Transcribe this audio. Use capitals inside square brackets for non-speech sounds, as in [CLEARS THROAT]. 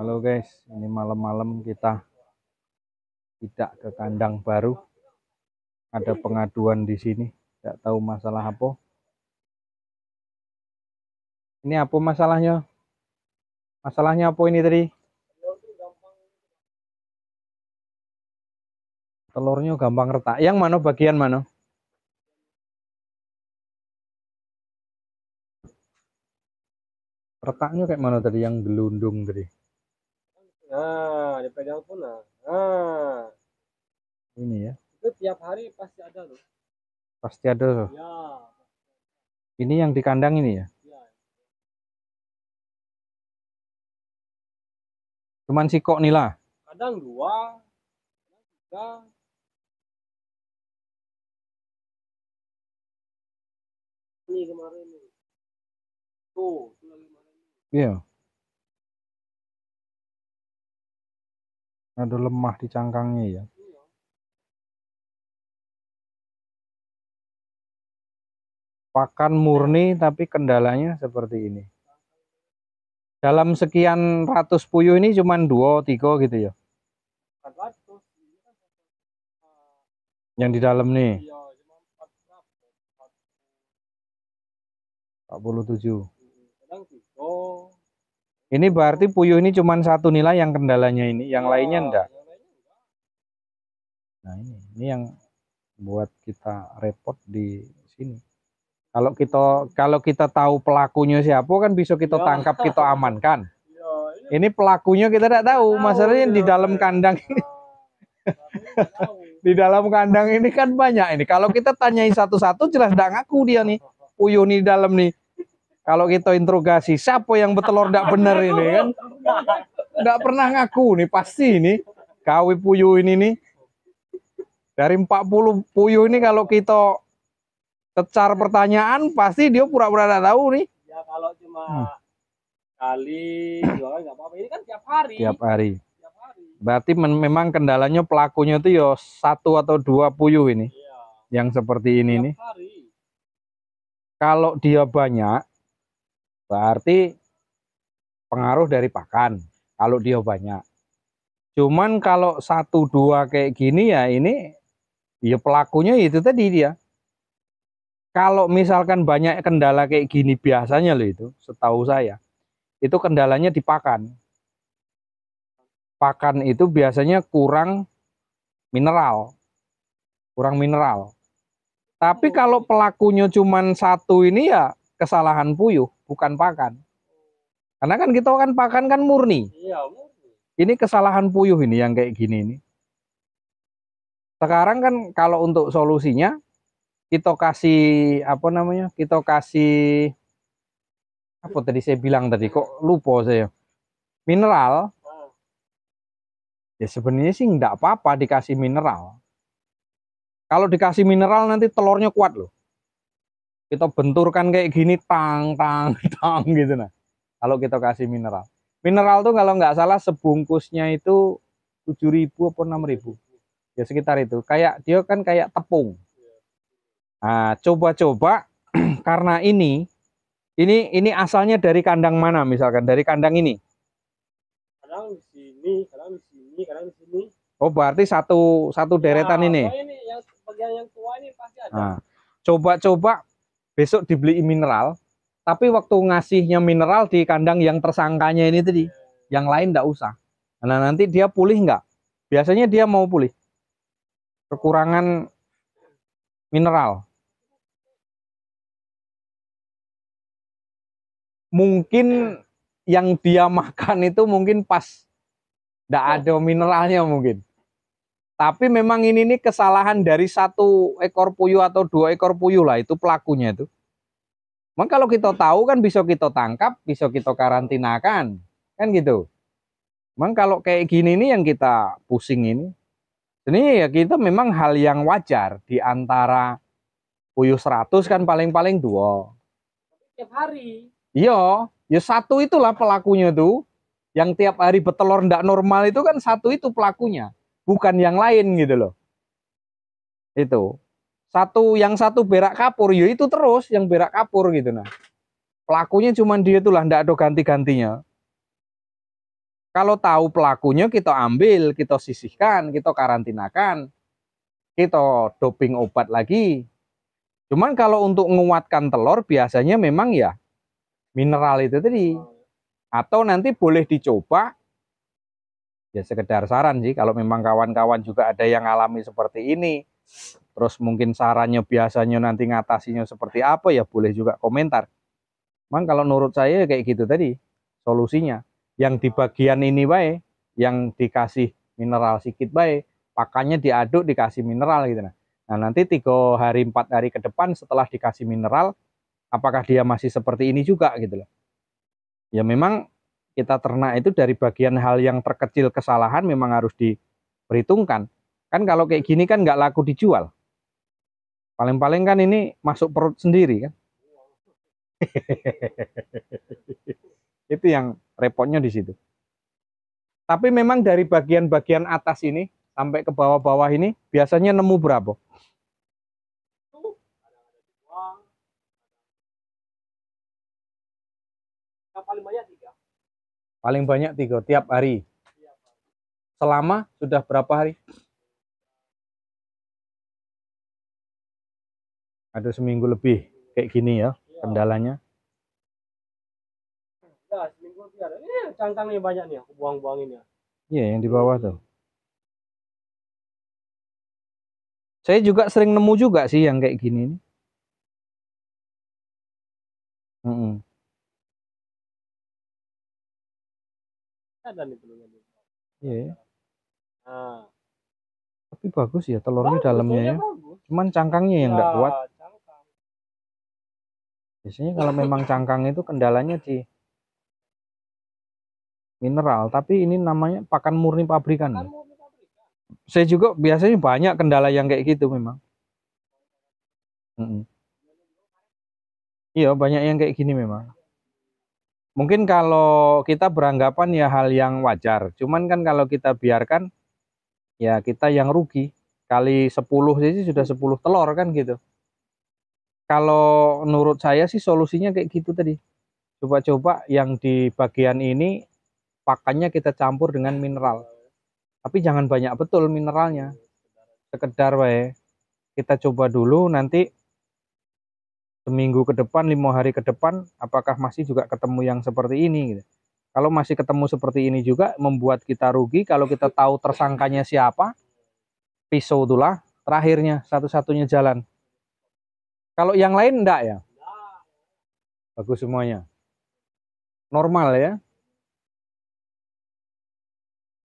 Halo guys, ini malam-malam kita tidak ke kandang baru. Ada pengaduan di sini, tidak tahu masalah apa. Ini apa masalahnya? Masalahnya apa ini tadi? Telurnya gampang retak. Yang mana bagian mana? Retaknya kayak mana tadi yang gelundung tadi? dipegang pun lah. ah ini ya itu tiap hari pasti ada loh pasti ada loh ya ini yang di kandang ini ya, ya. cuman kok nila kadang dua kadang tiga ini kemarin tuh lagi kemarin iya yeah. ada lemah di cangkangnya ya pakan murni tapi kendalanya seperti ini dalam sekian ratus puyuh ini cuma dua tiga gitu ya yang di dalam nih 47 ini berarti puyuh ini cuma satu nilai yang kendalanya ini, yang oh. lainnya enggak. Nah ini, ini yang buat kita repot di sini. Kalau kita kalau kita tahu pelakunya siapa kan bisa kita ya. tangkap, kita amankan. Ya, ini, ini pelakunya kita tidak tahu, tahu masalahnya di iya, dalam iya. kandang ini. [LAUGHS] di dalam kandang ini kan banyak ini. Kalau kita tanyain satu-satu jelas enggak ngaku dia nih. Puyuh nih dalam nih. Kalau kita interogasi, siapa yang bertelur tidak benar ini kan? Tidak pernah ngaku nih, pasti ini. Kawi puyuh ini nih. Dari 40 puyuh ini kalau kita tecar pertanyaan, pasti dia pura-pura tidak tahu nih. Ya kalau cuma hmm. kali, dua kali nggak apa-apa. Ini kan tiap hari. Tiap hari. Berarti memang kendalanya pelakunya itu yo ya satu atau dua puyuh ini. iya. Yang seperti ini tiap nih. Hari kalau dia banyak Berarti pengaruh dari pakan kalau dia banyak. Cuman kalau satu dua kayak gini ya ini ya pelakunya itu tadi dia. Kalau misalkan banyak kendala kayak gini biasanya loh itu, setahu saya. Itu kendalanya di pakan. Pakan itu biasanya kurang mineral. Kurang mineral. Tapi oh, kalau pelakunya cuman satu ini ya kesalahan puyuh, bukan pakan. Karena kan kita kan pakan kan iya, murni. Ini kesalahan puyuh ini yang kayak gini ini. Sekarang kan kalau untuk solusinya kita kasih apa namanya? Kita kasih apa tadi saya bilang tadi kok lupa saya. Mineral. Ya sebenarnya sih enggak apa-apa dikasih mineral. Kalau dikasih mineral nanti telurnya kuat loh kita benturkan kayak gini tang tang [LAUGHS] tang gitu nah kalau kita kasih mineral mineral tuh kalau nggak salah sebungkusnya itu 7000 atau 6000 ya sekitar itu kayak dia kan kayak tepung nah coba-coba [CLEARS THROAT] karena ini ini ini asalnya dari kandang mana misalkan dari kandang ini kadang di sini kadang di sini kadang di sini oh berarti satu satu deretan nah, ini, ini yang bagian yang tua ini pasti ada nah, coba-coba besok dibeli mineral, tapi waktu ngasihnya mineral di kandang yang tersangkanya ini tadi, yang lain tidak usah. Nah nanti dia pulih nggak? Biasanya dia mau pulih. Kekurangan mineral. Mungkin yang dia [LAUGHS] makan itu mungkin pas tidak ada mineralnya mungkin. Tapi memang ini nih kesalahan dari satu ekor puyuh atau dua ekor puyuh lah itu pelakunya itu. Memang kalau kita tahu kan bisa kita tangkap, bisa kita karantinakan. Kan gitu. Memang kalau kayak gini nih yang kita pusing ini. Ini ya kita memang hal yang wajar di antara puyuh 100 kan paling-paling dua. Tiap hari. Iya, ya satu itulah pelakunya tuh. Yang tiap hari betelor ndak normal itu kan satu itu pelakunya bukan yang lain gitu loh. Itu. Satu yang satu berak kapur, ya itu terus yang berak kapur gitu nah. Pelakunya cuma dia itulah, ndak ada ganti-gantinya. Kalau tahu pelakunya kita ambil, kita sisihkan, kita karantinakan, kita doping obat lagi. Cuman kalau untuk menguatkan telur biasanya memang ya mineral itu tadi. Atau nanti boleh dicoba ya sekedar saran sih kalau memang kawan-kawan juga ada yang alami seperti ini terus mungkin sarannya biasanya nanti ngatasinya seperti apa ya boleh juga komentar memang kalau menurut saya ya kayak gitu tadi solusinya yang di bagian ini baik yang dikasih mineral sedikit baik pakannya diaduk dikasih mineral gitu nah nah nanti tiga hari empat hari ke depan setelah dikasih mineral apakah dia masih seperti ini juga gitu loh ya memang kita ternak itu dari bagian hal yang terkecil kesalahan memang harus diperhitungkan. Kan kalau kayak gini kan nggak laku dijual. Paling-paling kan ini masuk perut sendiri kan. [LAUGHS] itu yang repotnya di situ. Tapi memang dari bagian-bagian atas ini sampai ke bawah-bawah ini biasanya nemu berapa? Paling banyak tiga tiap hari. Selama sudah berapa hari? Ada seminggu lebih kayak gini ya kendalanya. Ya, seminggu Ini eh, cangkangnya banyak nih, aku buang-buangin ya. Iya, yang di bawah tuh. Saya juga sering nemu juga sih yang kayak gini. Mm -mm. itu iya nah. tapi bagus ya telurnya bagus, dalamnya ya bagus. cuman cangkangnya yang enggak ya, kuat cangkang. biasanya kalau memang cangkang itu kendalanya di mineral tapi ini namanya pakan murni pabrikan, pakan saya juga biasanya banyak kendala yang kayak gitu memang iya banyak yang kayak gini memang mungkin kalau kita beranggapan ya hal yang wajar. Cuman kan kalau kita biarkan ya kita yang rugi. Kali 10 sih sudah 10 telur kan gitu. Kalau menurut saya sih solusinya kayak gitu tadi. Coba-coba yang di bagian ini pakannya kita campur dengan mineral. Tapi jangan banyak betul mineralnya. Sekedar wae. Kita coba dulu nanti seminggu ke depan, lima hari ke depan, apakah masih juga ketemu yang seperti ini? Gitu. Kalau masih ketemu seperti ini juga membuat kita rugi. Kalau kita tahu tersangkanya siapa, pisau itulah terakhirnya satu-satunya jalan. Kalau yang lain enggak ya? Bagus semuanya. Normal ya.